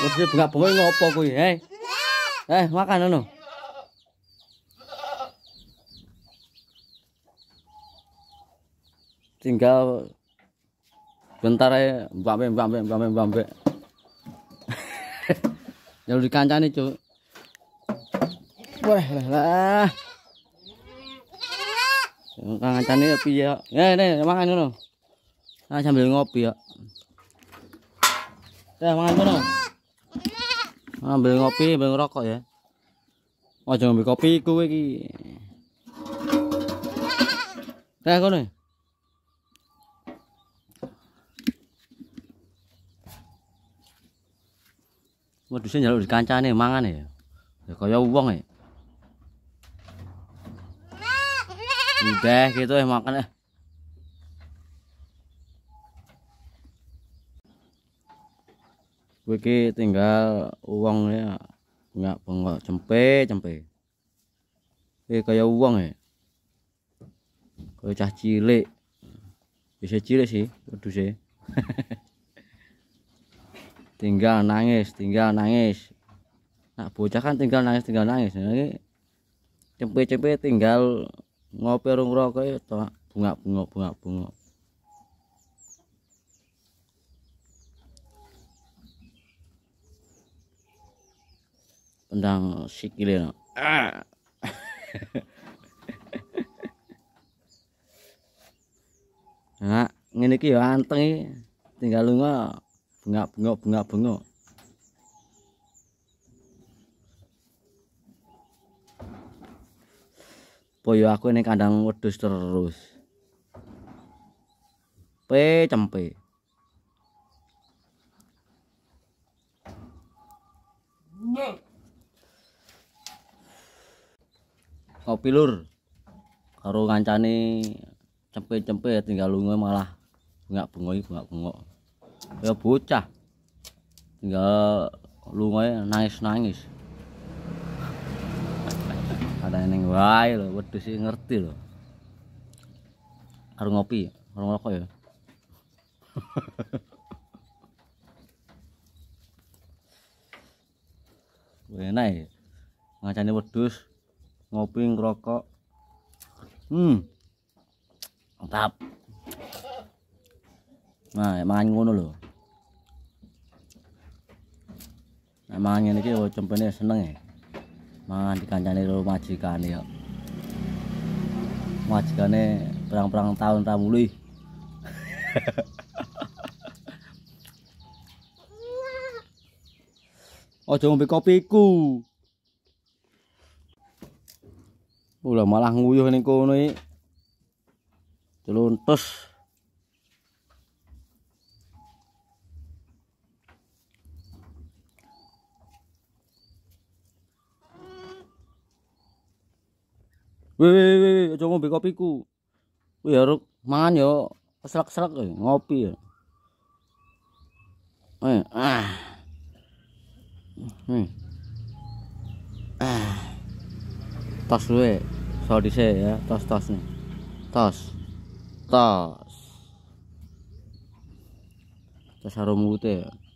Wes bengak bengoe ngopo kuwi? Hei. Eh? eh, makan ngono. Tinggal bentar ae mbambe mbambe mbambe mbambe. Jalur dikancani, Cuk. Wah, lah lah. Kancane ya, piye kok? Ya, eh, ne, mangan ngono. Ah sambil ngopi kok. Ya, eh, makan ngono. Ah, ambil ngopi ambil rokok ya oh jangan ambil kopi kue ki teh kau waduh sih jalur di kancah mangan ya ya kaya udah gitu ya eh, makan ya eh. Wiki tinggal uang ya nggak pengok cempe cempe eh kayak uang ya kayak cah cilik bisa cilik sih waduh e. sih tinggal nangis tinggal nangis nah bocah kan tinggal nangis tinggal nangis nah, ini cempe cempe tinggal ngopi rong rokok itu ya, bunga bunga bunga bunga tentang sikile ah. nah ngene iki ya anteng iki tinggal lunga bengak-bengok bengak-bengok Boyo aku ini kandang wedus terus. Pe cempe. kopi lur karo ngancani, cempe-cempe tinggal lunga malah enggak bengok enggak bengok ya bocah tinggal lunga nangis-nangis ada yang wae lho wedhus sih ngerti lho karo ngopi karo ngerokok ya enak ya ngancani wedus ngopi ngerokok hmm mantap nah emang ngono loh emang ini kyo cempene seneng ya mangan dikancani lo majikan ya Majikannya perang-perang tahun ramuli Ojo ngombe kopiku. Udah malah nguyuh ning kono iki. Celontos. Wewe, wewe, aja ngombe kopiku. Kuwi arep mangan yo, srek-srek ngopi Eh, ah. tos gue soal saya ya tos tos nih tos tos tos harum gitu ya